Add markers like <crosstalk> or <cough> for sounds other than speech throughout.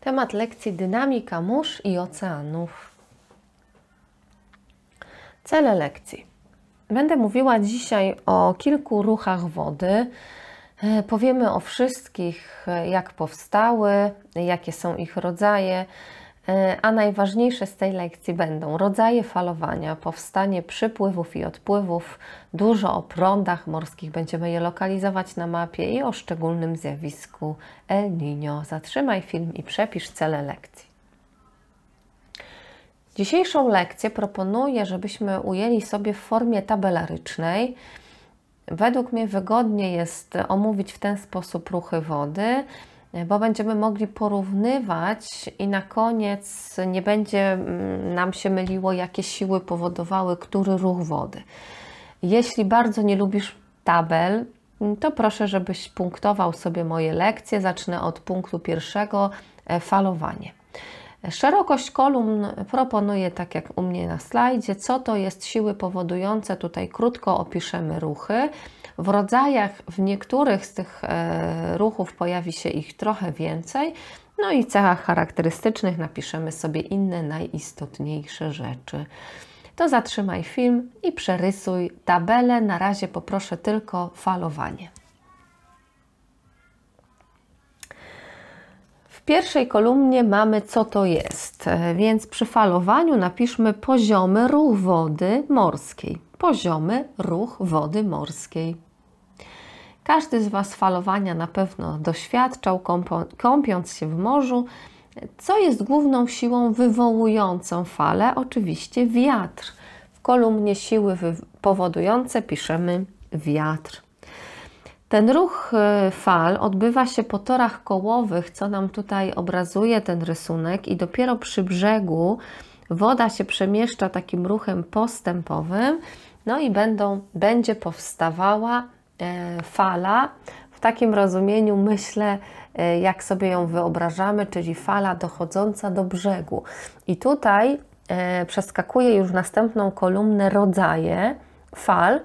Temat lekcji dynamika mórz i oceanów. Cele lekcji. Będę mówiła dzisiaj o kilku ruchach wody. E, powiemy o wszystkich, e, jak powstały, jakie są ich rodzaje, E, a najważniejsze z tej lekcji będą rodzaje falowania, powstanie przypływów i odpływów, dużo o prądach morskich, będziemy je lokalizować na mapie i o szczególnym zjawisku El Niño. Zatrzymaj film i przepisz cele lekcji. Dzisiejszą lekcję proponuję, żebyśmy ujęli sobie w formie tabelarycznej. Według mnie wygodnie jest omówić w ten sposób ruchy wody, bo będziemy mogli porównywać i na koniec nie będzie mm, nam się myliło, jakie siły powodowały który ruch wody. Jeśli bardzo nie lubisz tabel, mm, to proszę, żebyś punktował sobie moje lekcje. Zacznę od punktu pierwszego e, falowanie. Szerokość kolumn proponuję, tak jak u mnie na slajdzie, co to jest siły powodujące. Tutaj krótko opiszemy ruchy w rodzajach, w niektórych z tych e, ruchów pojawi się ich trochę więcej, no i cechach charakterystycznych napiszemy sobie inne najistotniejsze rzeczy. To zatrzymaj film i przerysuj tabelę. Na razie poproszę tylko falowanie. W pierwszej kolumnie mamy co to jest, e, więc przy falowaniu napiszmy poziomy ruch wody morskiej. Poziomy ruch wody morskiej. Każdy z Was falowania na pewno doświadczał, kąpiąc się w morzu, co jest główną siłą wywołującą fale, oczywiście wiatr. W kolumnie siły powodujące piszemy wiatr. Ten ruch e, fal odbywa się po torach kołowych, co nam tutaj obrazuje ten rysunek, i dopiero przy brzegu woda się przemieszcza takim ruchem postępowym, no i będą, będzie powstawała E, fala w takim rozumieniu myślę, e, jak sobie ją wyobrażamy, czyli fala dochodząca do brzegu. I tutaj e, przeskakuję już następną kolumnę rodzaje fal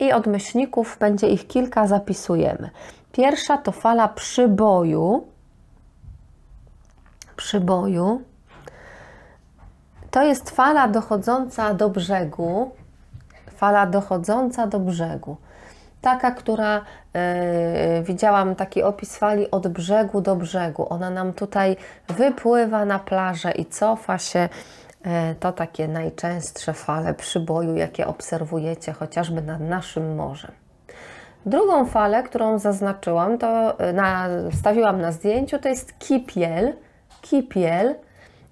i od myślników będzie ich kilka, zapisujemy. Pierwsza to fala przyboju. Przyboju. To jest fala dochodząca do brzegu. Fala dochodząca do brzegu. Taka, która e, widziałam taki opis fali od brzegu do brzegu. Ona nam tutaj wypływa na plażę i cofa się. E, to takie najczęstsze fale przyboju, jakie obserwujecie chociażby nad naszym morzem. Drugą falę, którą zaznaczyłam, to e, na, stawiłam na zdjęciu, to jest kipiel. Kipiel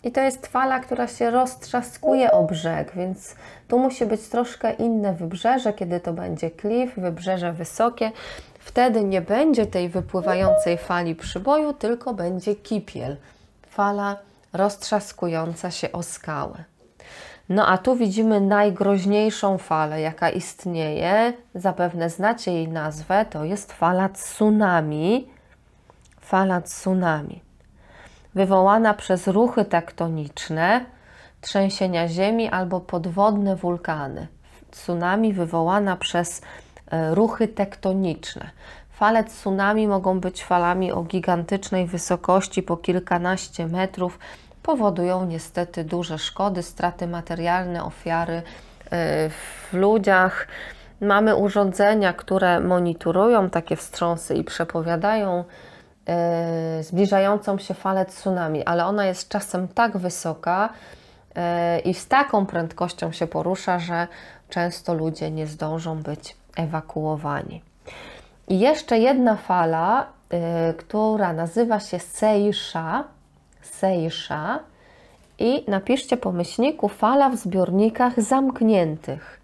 i to jest fala, która się roztrzaskuje o brzeg, więc tu musi być troszkę inne wybrzeże, kiedy to będzie klif, wybrzeże wysokie. Wtedy nie będzie tej wypływającej fali przyboju, tylko będzie kipiel, fala roztrzaskująca się o skałę. No a tu widzimy najgroźniejszą falę, jaka istnieje. Zapewne znacie jej nazwę, to jest fala tsunami. Fala tsunami wywołana przez ruchy tektoniczne, trzęsienia ziemi albo podwodne wulkany. Tsunami wywołana przez e, ruchy tektoniczne. Fale tsunami mogą być falami o gigantycznej wysokości po kilkanaście metrów. Powodują niestety duże szkody, straty materialne, ofiary e, w ludziach. Mamy urządzenia, które monitorują takie wstrząsy i przepowiadają E, zbliżającą się falę tsunami, ale ona jest czasem tak wysoka e, i z taką prędkością się porusza, że często ludzie nie zdążą być ewakuowani. I jeszcze jedna fala, e, która nazywa się Seisha, Seisha i napiszcie po myślniku fala w zbiornikach zamkniętych.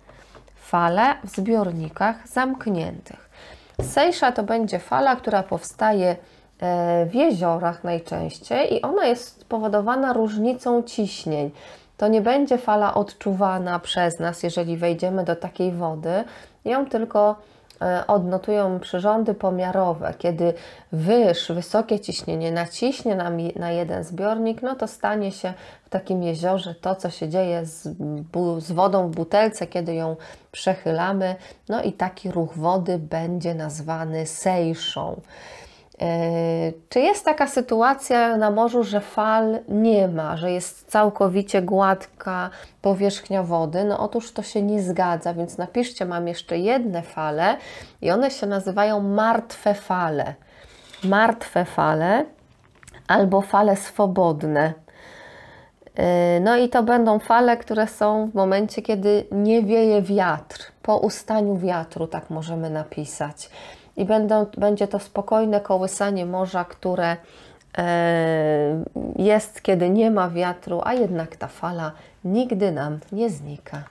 Fale w zbiornikach zamkniętych. Seisha to będzie fala, która powstaje E, w jeziorach najczęściej i ona jest spowodowana różnicą ciśnień. To nie będzie fala odczuwana przez nas, jeżeli wejdziemy do takiej wody. Ją tylko e, odnotują przyrządy pomiarowe. Kiedy wyż, wysokie ciśnienie naciśnie nam na jeden zbiornik, no to stanie się w takim jeziorze to, co się dzieje z, z wodą w butelce, kiedy ją przechylamy. No i taki ruch wody będzie nazwany sejszą. E, czy jest taka sytuacja na morzu, że fal nie ma, że jest całkowicie gładka powierzchnia wody? No otóż to się nie zgadza, więc napiszcie, mam jeszcze jedne fale i one się nazywają martwe fale. Martwe fale albo fale swobodne. E, no i to będą fale, które są w momencie, kiedy nie wieje wiatr, po ustaniu wiatru, tak możemy napisać i będą, będzie to spokojne kołysanie morza, które e, jest, kiedy nie ma wiatru, a jednak ta fala nigdy nam nie znika.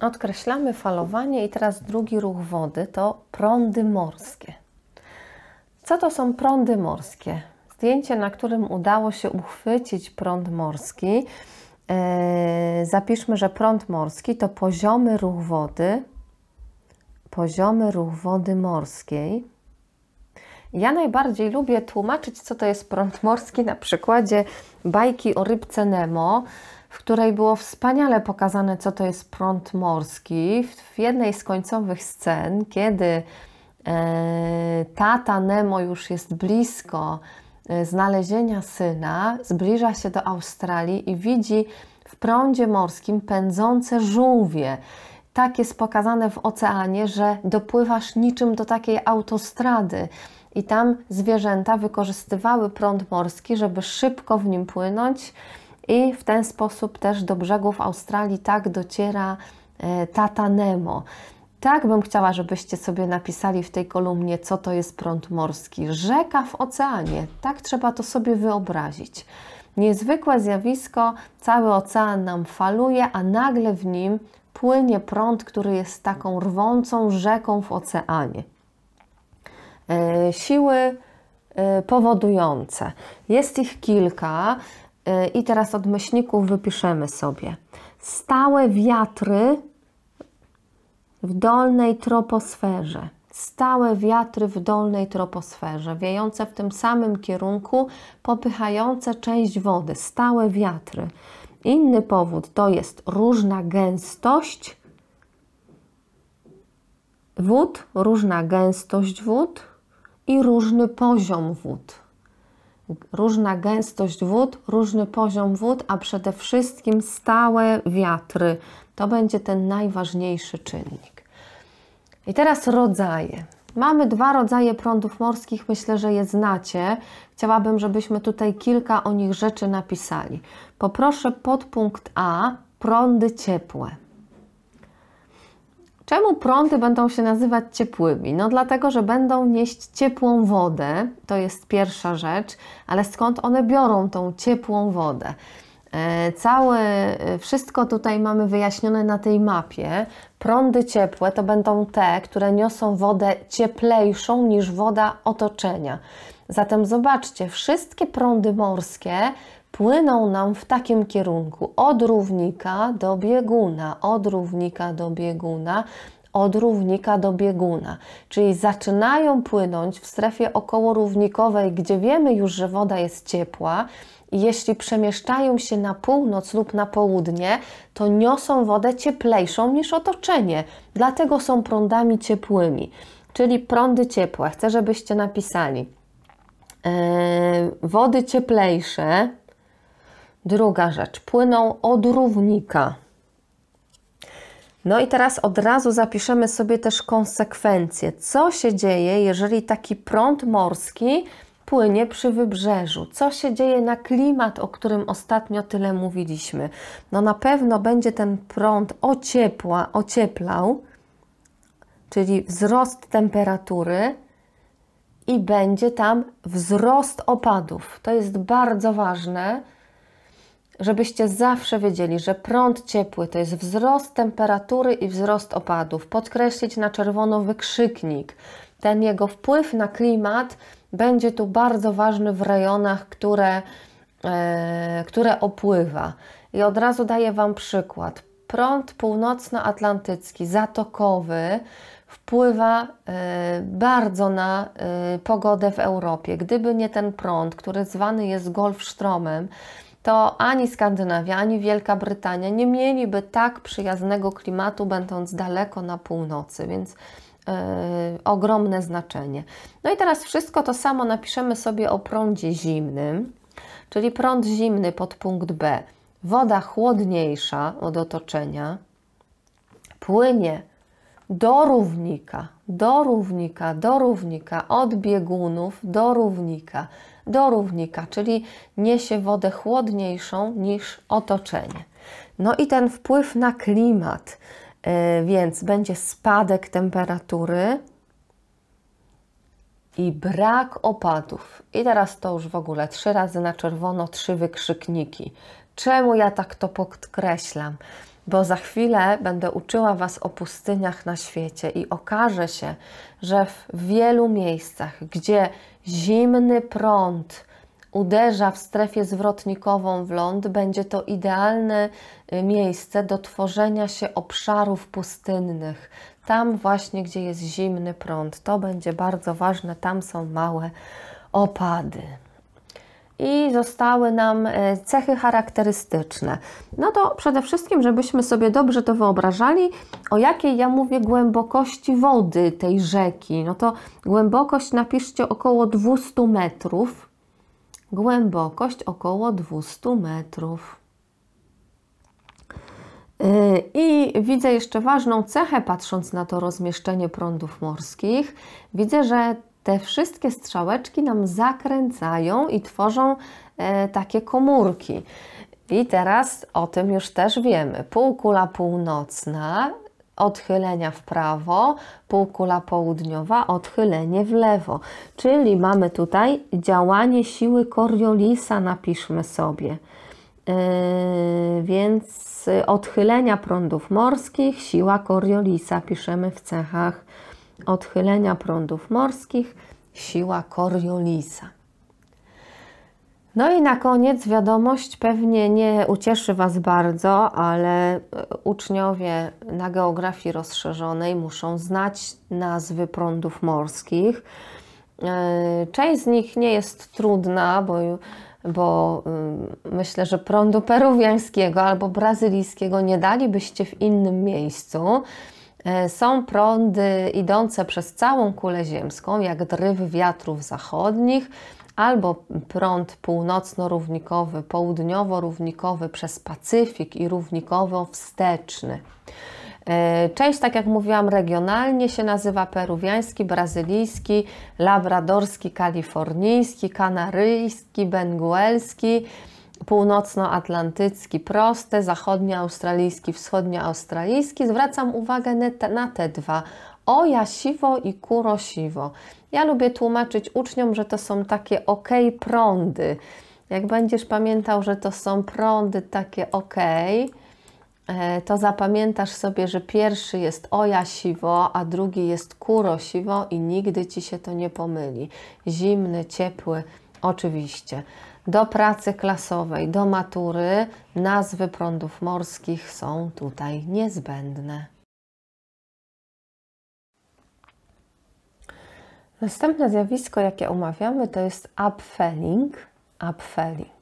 Odkreślamy falowanie i teraz drugi ruch wody to prądy morskie. Co to są prądy morskie? Zdjęcie, na którym udało się uchwycić prąd morski, E, zapiszmy, że prąd morski to poziomy ruch wody, poziomy ruch wody morskiej. Ja najbardziej lubię tłumaczyć, co to jest prąd morski na przykładzie bajki o rybce Nemo, w której było wspaniale pokazane, co to jest prąd morski. W jednej z końcowych scen, kiedy e, tata Nemo już jest blisko E, znalezienia syna zbliża się do Australii i widzi w prądzie morskim pędzące żółwie. Tak jest pokazane w oceanie, że dopływasz niczym do takiej autostrady. I tam zwierzęta wykorzystywały prąd morski, żeby szybko w nim płynąć, i w ten sposób też do brzegów Australii tak dociera e, tata Nemo tak bym chciała, żebyście sobie napisali w tej kolumnie, co to jest prąd morski. Rzeka w oceanie, tak trzeba to sobie wyobrazić. Niezwykłe zjawisko, cały ocean nam faluje, a nagle w nim płynie prąd, który jest taką rwącą rzeką w oceanie. E, siły e, powodujące. Jest ich kilka e, i teraz od myślników wypiszemy sobie. Stałe wiatry w dolnej troposferze. Stałe wiatry w dolnej troposferze, wiejące w tym samym kierunku, popychające część wody, stałe wiatry. Inny powód to jest różna gęstość wód, różna gęstość wód i różny poziom wód różna gęstość wód, różny poziom wód, a przede wszystkim stałe wiatry. To będzie ten najważniejszy czynnik. I teraz rodzaje. Mamy dwa rodzaje prądów morskich, myślę, że je znacie. Chciałabym, żebyśmy tutaj kilka o nich rzeczy napisali. Poproszę podpunkt A prądy ciepłe. Czemu prądy będą się nazywać ciepłymi? No dlatego, że będą nieść ciepłą wodę, to jest pierwsza rzecz, ale skąd one biorą tą ciepłą wodę? E, całe, e, wszystko tutaj mamy wyjaśnione na tej mapie. Prądy ciepłe to będą te, które niosą wodę cieplejszą niż woda otoczenia. Zatem zobaczcie, wszystkie prądy morskie płyną nam w takim kierunku od równika do bieguna, od równika do bieguna, od równika do bieguna, czyli zaczynają płynąć w strefie okołorównikowej, gdzie wiemy już, że woda jest ciepła. I jeśli przemieszczają się na północ lub na południe, to niosą wodę cieplejszą niż otoczenie, dlatego są prądami ciepłymi, czyli prądy ciepła. Chcę, żebyście napisali. Yy, wody cieplejsze, Druga rzecz, płyną od równika. No i teraz od razu zapiszemy sobie też konsekwencje. Co się dzieje, jeżeli taki prąd morski płynie przy wybrzeżu? Co się dzieje na klimat, o którym ostatnio tyle mówiliśmy? No na pewno będzie ten prąd ociepła, ocieplał, czyli wzrost temperatury i będzie tam wzrost opadów. To jest bardzo ważne żebyście zawsze wiedzieli, że prąd ciepły to jest wzrost temperatury i wzrost opadów. Podkreślić na czerwono wykrzyknik. Ten jego wpływ na klimat będzie tu bardzo ważny w rejonach, które, e, które opływa. I od razu daję Wam przykład. Prąd północnoatlantycki, zatokowy, wpływa e, bardzo na e, pogodę w Europie. Gdyby nie ten prąd, który zwany jest Golfstromem, to ani Skandynawia, ani Wielka Brytania nie mieliby tak przyjaznego klimatu, będąc daleko na północy, więc yy, ogromne znaczenie. No i teraz wszystko to samo napiszemy sobie o prądzie zimnym, czyli prąd zimny pod punkt B. Woda chłodniejsza od otoczenia płynie do równika, do równika, do równika, od biegunów do równika do równika, czyli niesie wodę chłodniejszą niż otoczenie. No i ten wpływ na klimat, y, więc będzie spadek temperatury i brak opadów. I teraz to już w ogóle trzy razy na czerwono, trzy wykrzykniki. Czemu ja tak to podkreślam? Bo za chwilę będę uczyła Was o pustyniach na świecie i okaże się, że w wielu miejscach, gdzie zimny prąd uderza w strefę zwrotnikową w ląd, będzie to idealne y, miejsce do tworzenia się obszarów pustynnych. Tam właśnie, gdzie jest zimny prąd, to będzie bardzo ważne, tam są małe opady i zostały nam e, cechy charakterystyczne. No to przede wszystkim, żebyśmy sobie dobrze to wyobrażali, o jakiej ja mówię głębokości wody tej rzeki. No to głębokość napiszcie około 200 metrów. Głębokość około 200 metrów. E, I widzę jeszcze ważną cechę, patrząc na to rozmieszczenie prądów morskich. Widzę, że te wszystkie strzałeczki nam zakręcają i tworzą e, takie komórki. I teraz o tym już też wiemy. Półkula północna, odchylenia w prawo, półkula południowa, odchylenie w lewo. Czyli mamy tutaj działanie siły Coriolisa, napiszmy sobie. E, więc odchylenia prądów morskich, siła Coriolisa, piszemy w cechach odchylenia prądów morskich, siła Coriolisa. No i na koniec wiadomość pewnie nie ucieszy Was bardzo, ale e, uczniowie na geografii rozszerzonej muszą znać nazwy prądów morskich. E, część z nich nie jest trudna, bo, bo y, myślę, że prądu peruwiańskiego albo brazylijskiego nie dalibyście w innym miejscu. E, są prądy idące przez całą kulę ziemską, jak dryw wiatrów zachodnich, albo prąd północno-równikowy, południowo-równikowy przez Pacyfik i równikowo-wsteczny. E, część, tak jak mówiłam, regionalnie się nazywa peruwiański, brazylijski, labradorski, kalifornijski, kanaryjski, benguelski, północnoatlantycki proste, zachodnioaustralijski, wschodnioaustralijski. Zwracam uwagę na te dwa. O jasiwo i kurosiwo. Ja lubię tłumaczyć uczniom, że to są takie ok prądy. Jak będziesz pamiętał, że to są prądy takie ok, e, to zapamiętasz sobie, że pierwszy jest oja siwo, a drugi jest kuro siwo i nigdy ci się to nie pomyli. Zimny, ciepły, oczywiście do pracy klasowej, do matury, nazwy prądów morskich są tutaj niezbędne. Następne zjawisko, jakie omawiamy, to jest upfelling. upfelling.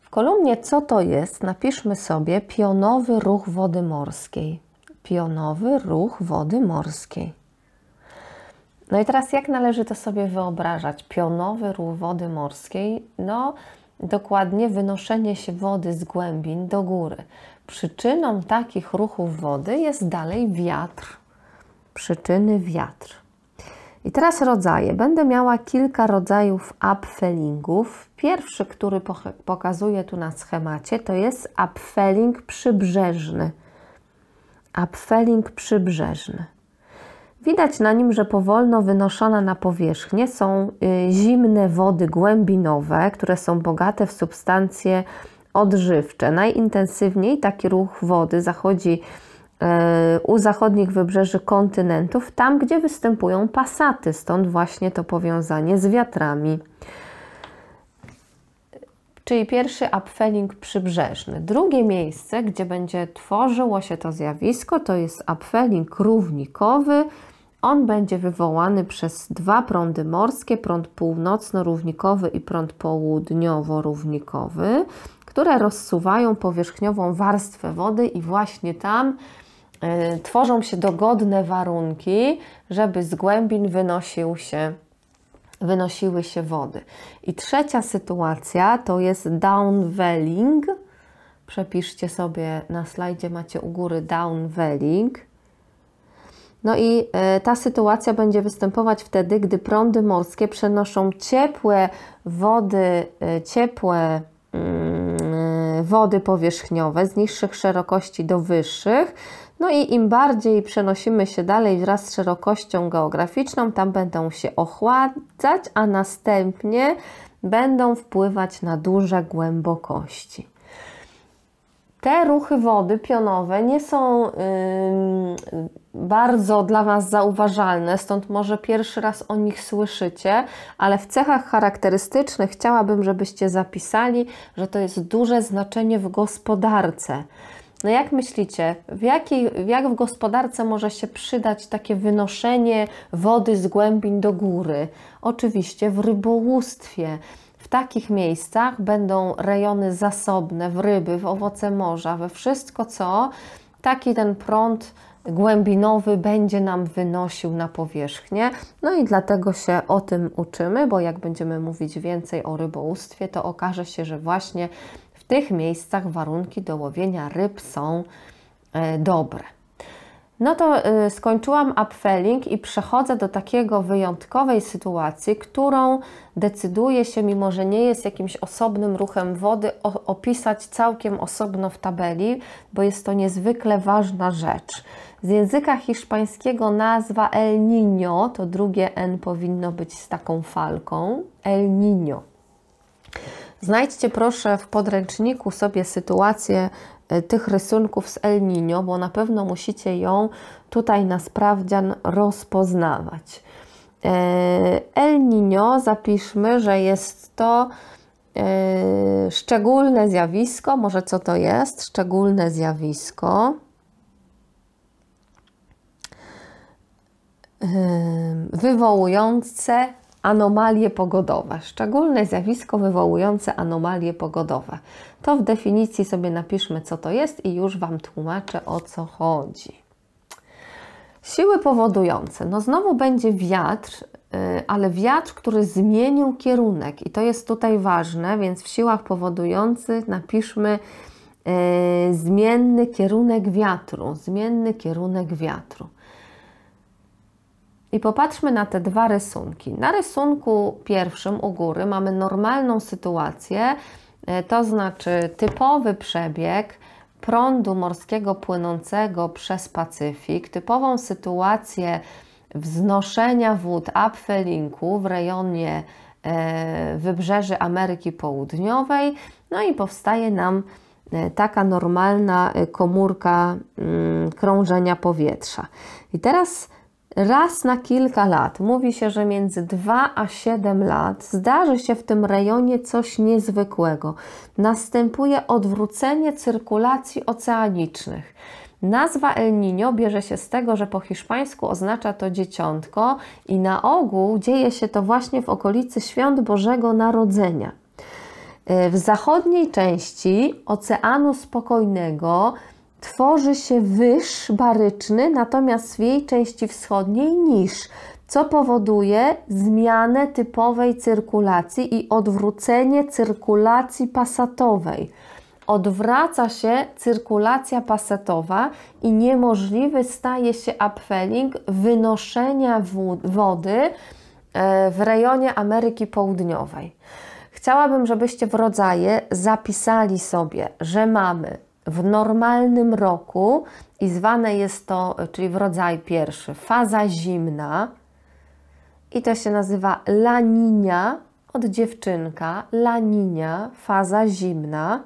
W kolumnie co to jest, napiszmy sobie pionowy ruch wody morskiej. Pionowy ruch wody morskiej. No i teraz jak należy to sobie wyobrażać? Pionowy ruch wody morskiej, no dokładnie wynoszenie się wody z głębin do góry. Przyczyną takich ruchów wody jest dalej wiatr. Przyczyny wiatr. I teraz rodzaje. Będę miała kilka rodzajów upfellingów. Pierwszy, który pokazuję tu na schemacie, to jest upfelling przybrzeżny. Upfelling przybrzeżny. Widać na nim, że powolno wynoszone na powierzchnię są y, zimne wody głębinowe, które są bogate w substancje odżywcze. Najintensywniej taki ruch wody zachodzi e, u zachodnich wybrzeży kontynentów, tam gdzie występują pasaty, stąd właśnie to powiązanie z wiatrami. Czyli pierwszy upfelling przybrzeżny. Drugie miejsce, gdzie będzie tworzyło się to zjawisko, to jest upfelling równikowy, on będzie wywołany przez dwa prądy morskie, prąd północno-równikowy i prąd południowo-równikowy, które rozsuwają powierzchniową warstwę wody i właśnie tam y, tworzą się dogodne warunki, żeby z głębin wynosił się wynosiły się wody. I trzecia sytuacja to jest downwelling. Przepiszcie sobie na slajdzie, macie u góry downwelling. No i e, ta sytuacja będzie występować wtedy, gdy prądy morskie przenoszą ciepłe wody, e, ciepłe mm, wody powierzchniowe z niższych szerokości do wyższych. No i im bardziej przenosimy się dalej wraz z szerokością geograficzną, tam będą się ochładzać, a następnie będą wpływać na duże głębokości te ruchy wody pionowe nie są bardzo dla Was zauważalne, stąd może pierwszy raz o nich słyszycie, ale w cechach charakterystycznych chciałabym, żebyście zapisali, że to jest duże znaczenie w gospodarce. No jak myślicie, w jakiej, jak w gospodarce może się przydać takie wynoszenie wody z głębin do góry? Oczywiście w rybołówstwie w takich miejscach będą rejony zasobne w ryby, w owoce morza, we wszystko, co taki ten prąd głębinowy będzie nam wynosił na powierzchnię. No i dlatego się o tym uczymy, bo jak będziemy mówić więcej o rybołówstwie, to okaże się, że właśnie w tych miejscach warunki do łowienia ryb są e, dobre no to y, skończyłam upfelling i przechodzę do takiego wyjątkowej sytuacji, którą decyduje się, mimo że nie jest jakimś osobnym ruchem wody, opisać całkiem osobno w tabeli, bo jest to niezwykle ważna rzecz. Z języka hiszpańskiego nazwa El Niño, to drugie N powinno być z taką falką, El Niño. Znajdźcie proszę w podręczniku sobie sytuację Y, tych rysunków z El Niño, bo na pewno musicie ją tutaj na sprawdzian rozpoznawać. Y, El Niño zapiszmy, że jest to y, szczególne zjawisko. Może co to jest? Szczególne zjawisko. Wywołujące anomalie pogodowe, szczególne zjawisko wywołujące anomalie pogodowe. To w definicji sobie napiszmy, co to jest i już Wam tłumaczę, o co chodzi. Siły powodujące. No znowu będzie wiatr, y, ale wiatr, który zmienił kierunek i to jest tutaj ważne, więc w siłach powodujących napiszmy y, zmienny kierunek wiatru, zmienny kierunek wiatru. I popatrzmy na te dwa rysunki. Na rysunku pierwszym u góry mamy normalną sytuację, e, to znaczy typowy przebieg prądu morskiego płynącego przez Pacyfik, typową sytuację wznoszenia wód Apfelinku w rejonie e, wybrzeży Ameryki Południowej, no i powstaje nam e, taka normalna komórka mm, krążenia powietrza. I teraz Raz na kilka lat, mówi się, że między 2 a 7 lat, zdarzy się w tym rejonie coś niezwykłego. Następuje odwrócenie cyrkulacji oceanicznych. Nazwa El Niño bierze się z tego, że po hiszpańsku oznacza to dzieciątko i na ogół dzieje się to właśnie w okolicy świąt Bożego Narodzenia. Y, w zachodniej części Oceanu Spokojnego tworzy się wyż baryczny, natomiast w jej części wschodniej niż, co powoduje zmianę typowej cyrkulacji i odwrócenie cyrkulacji pasatowej. Odwraca się cyrkulacja pasatowa i niemożliwy staje się upfelling wynoszenia wody e, w rejonie Ameryki Południowej. Chciałabym, żebyście w rodzaje zapisali sobie, że mamy w normalnym roku i zwane jest to, e, czyli w rodzaju pierwszy, faza zimna i to się nazywa laninia od dziewczynka, laninia, faza zimna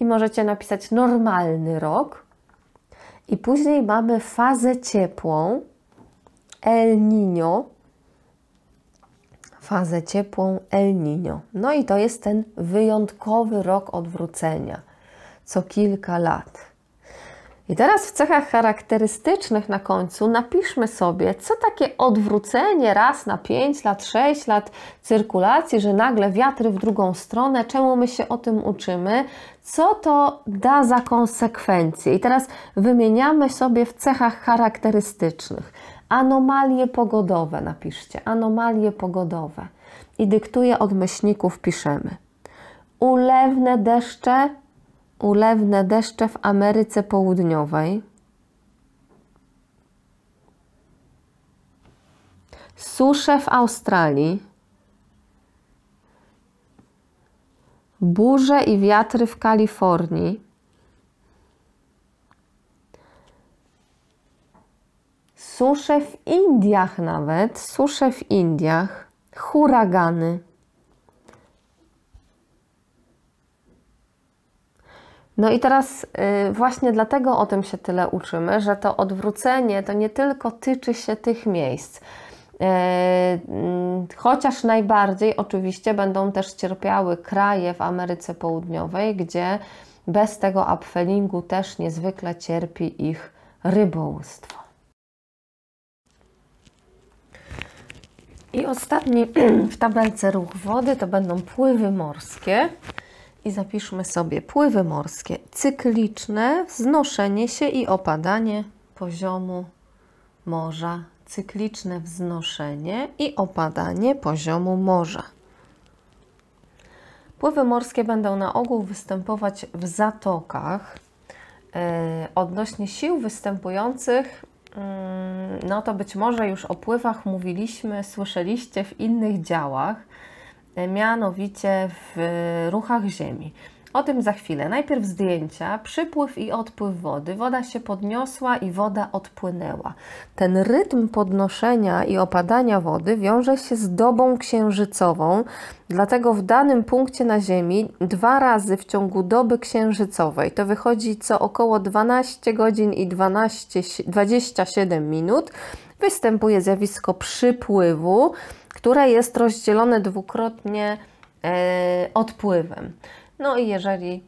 i możecie napisać normalny rok. I później mamy fazę ciepłą, El Niño, fazę ciepłą El Niño. No i to jest ten wyjątkowy rok odwrócenia co kilka lat. I teraz w cechach charakterystycznych na końcu napiszmy sobie, co takie odwrócenie raz na 5 lat, 6 lat cyrkulacji, że nagle wiatry w drugą stronę, czemu my się o tym uczymy, co to da za konsekwencje. I teraz wymieniamy sobie w cechach charakterystycznych. Anomalie pogodowe napiszcie, anomalie pogodowe. I dyktuję od myślników piszemy. Ulewne deszcze ulewne deszcze w Ameryce Południowej. Susze w Australii. Burze i wiatry w Kalifornii. Susze w Indiach nawet, susze w Indiach, huragany. No i teraz y, właśnie dlatego o tym się tyle uczymy, że to odwrócenie to nie tylko tyczy się tych miejsc. Y, mm, chociaż najbardziej oczywiście będą też cierpiały kraje w Ameryce Południowej, gdzie bez tego upfellingu też niezwykle cierpi ich rybołówstwo. I ostatni <clears throat> w tabelce ruch wody to będą pływy morskie i zapiszmy sobie pływy morskie cykliczne, wznoszenie się i opadanie poziomu morza. Cykliczne wznoszenie i opadanie poziomu morza. Pływy morskie będą na ogół występować w zatokach. E, odnośnie sił występujących, mm, no to być może już o pływach mówiliśmy, słyszeliście w innych działach mianowicie w ruchach Ziemi. O tym za chwilę. Najpierw zdjęcia, przypływ i odpływ wody. Woda się podniosła i woda odpłynęła. Ten rytm podnoszenia i opadania wody wiąże się z dobą księżycową, dlatego w danym punkcie na Ziemi dwa razy w ciągu doby księżycowej to wychodzi co około 12 godzin i 12, 27 minut występuje zjawisko przypływu, które jest rozdzielone dwukrotnie e, odpływem. No i jeżeli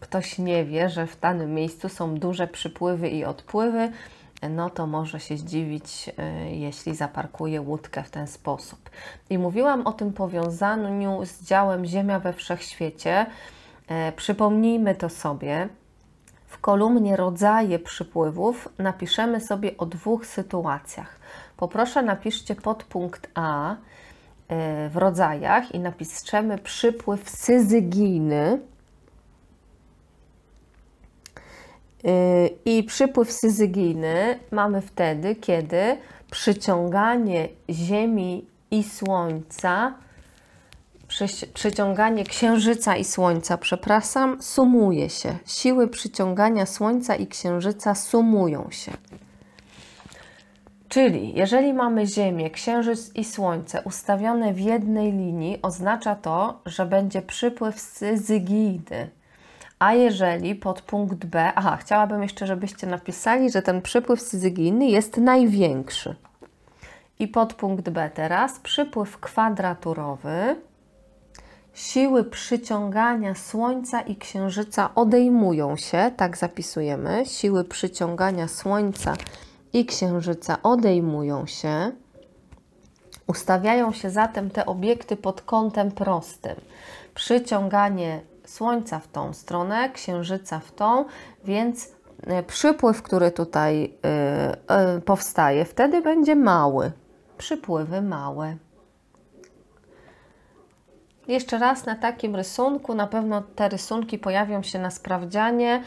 ktoś nie wie, że w danym miejscu są duże przypływy i odpływy, no to może się zdziwić, e, jeśli zaparkuje łódkę w ten sposób. I mówiłam o tym powiązaniu z działem Ziemia we wszechświecie. E, przypomnijmy to sobie. W kolumnie rodzaje przypływów napiszemy sobie o dwóch sytuacjach. Poproszę, napiszcie podpunkt A Y, w rodzajach i napiszemy przypływ syzygijny y, i przypływ syzygijny mamy wtedy, kiedy przyciąganie Ziemi i Słońca przyciąganie Księżyca i Słońca, przepraszam, sumuje się. Siły przyciągania Słońca i Księżyca sumują się. Czyli jeżeli mamy Ziemię, Księżyc i Słońce ustawione w jednej linii, oznacza to, że będzie przypływ syzygijny. A jeżeli pod punkt B, aha, chciałabym jeszcze, żebyście napisali, że ten przypływ syzygijny jest największy. I pod punkt B teraz przypływ kwadraturowy siły przyciągania Słońca i Księżyca odejmują się, tak zapisujemy, siły przyciągania Słońca i księżyca odejmują się. Ustawiają się zatem te obiekty pod kątem prostym. Przyciąganie Słońca w tą stronę, Księżyca w tą, więc e, przypływ, który tutaj y, e, powstaje, wtedy będzie mały. Przypływy małe. Jeszcze raz na takim rysunku, na pewno te rysunki pojawią się na sprawdzianie.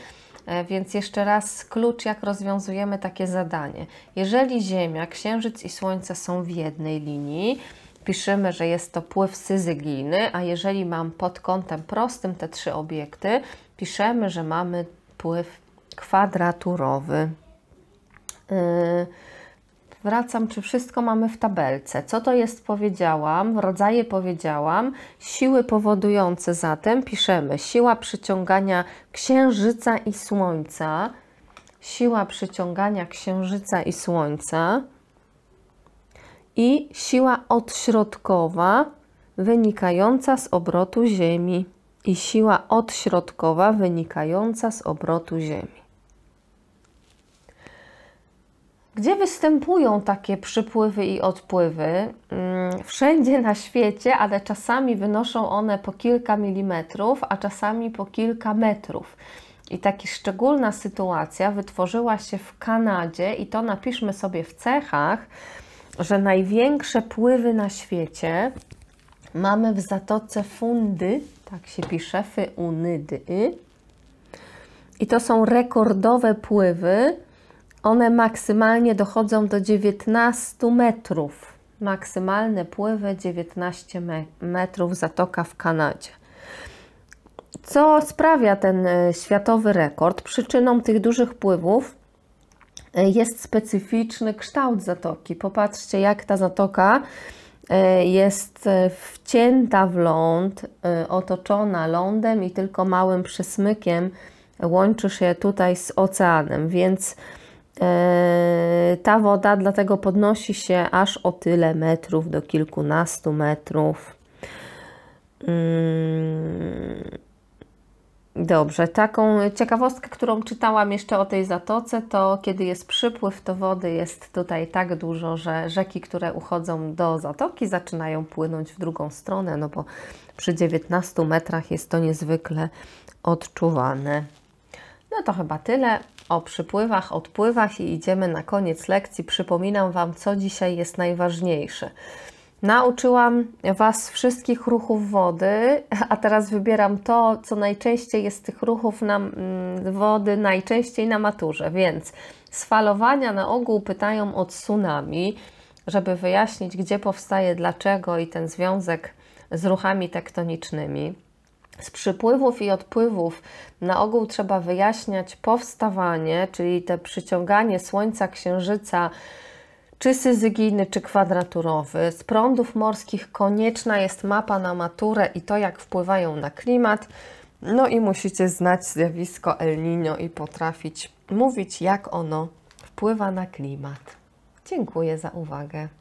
E, więc jeszcze raz klucz, jak rozwiązujemy takie zadanie. Jeżeli Ziemia, Księżyc i Słońce są w jednej linii, piszemy, że jest to pływ syzygijny, a jeżeli mam pod kątem prostym te trzy obiekty, piszemy, że mamy pływ kwadraturowy. Yy. Wracam, czy wszystko mamy w tabelce. Co to jest powiedziałam, rodzaje powiedziałam, siły powodujące zatem piszemy siła przyciągania księżyca i słońca, siła przyciągania księżyca i słońca i siła odśrodkowa wynikająca z obrotu Ziemi i siła odśrodkowa wynikająca z obrotu Ziemi. gdzie występują takie przypływy i odpływy. Mm, wszędzie na świecie, ale czasami wynoszą one po kilka milimetrów, a czasami po kilka metrów. I taka szczególna sytuacja wytworzyła się w Kanadzie, i to napiszmy sobie w cechach, że największe pływy na świecie mamy w zatoce Fundy, tak się pisze, Fundy, y. I to są rekordowe pływy one maksymalnie dochodzą do 19 metrów. Maksymalne pływy 19 metrów zatoka w Kanadzie. Co sprawia ten e, światowy rekord? Przyczyną tych dużych pływów e, jest specyficzny kształt zatoki. Popatrzcie, jak ta zatoka e, jest wcięta w ląd, otoczona lądem i tylko małym przesmykiem łączy się tutaj z oceanem, więc Yy, ta woda dlatego podnosi się aż o tyle metrów do kilkunastu metrów. Yy, dobrze, taką ciekawostkę, którą czytałam jeszcze o tej zatoce, to kiedy jest przypływ, to wody jest tutaj tak dużo, że rzeki, które uchodzą do zatoki, zaczynają płynąć w drugą stronę, no bo przy 19 metrach jest to niezwykle odczuwane. No to chyba tyle o przypływach, odpływach i idziemy na koniec lekcji. Przypominam Wam, co dzisiaj jest najważniejsze. Nauczyłam Was wszystkich ruchów wody, a teraz wybieram to, co najczęściej jest tych ruchów na, mm, wody, najczęściej na maturze. Więc sfalowania na ogół pytają o tsunami, żeby wyjaśnić, gdzie powstaje, dlaczego i ten związek z ruchami tektonicznymi. Z przypływów i odpływów na ogół trzeba wyjaśniać powstawanie, czyli te przyciąganie Słońca, Księżyca, czy syzygijny, czy kwadraturowy. Z prądów morskich konieczna jest mapa na maturę i to, jak wpływają na klimat. No i musicie znać zjawisko El Niño i potrafić mówić, jak ono wpływa na klimat. Dziękuję za uwagę.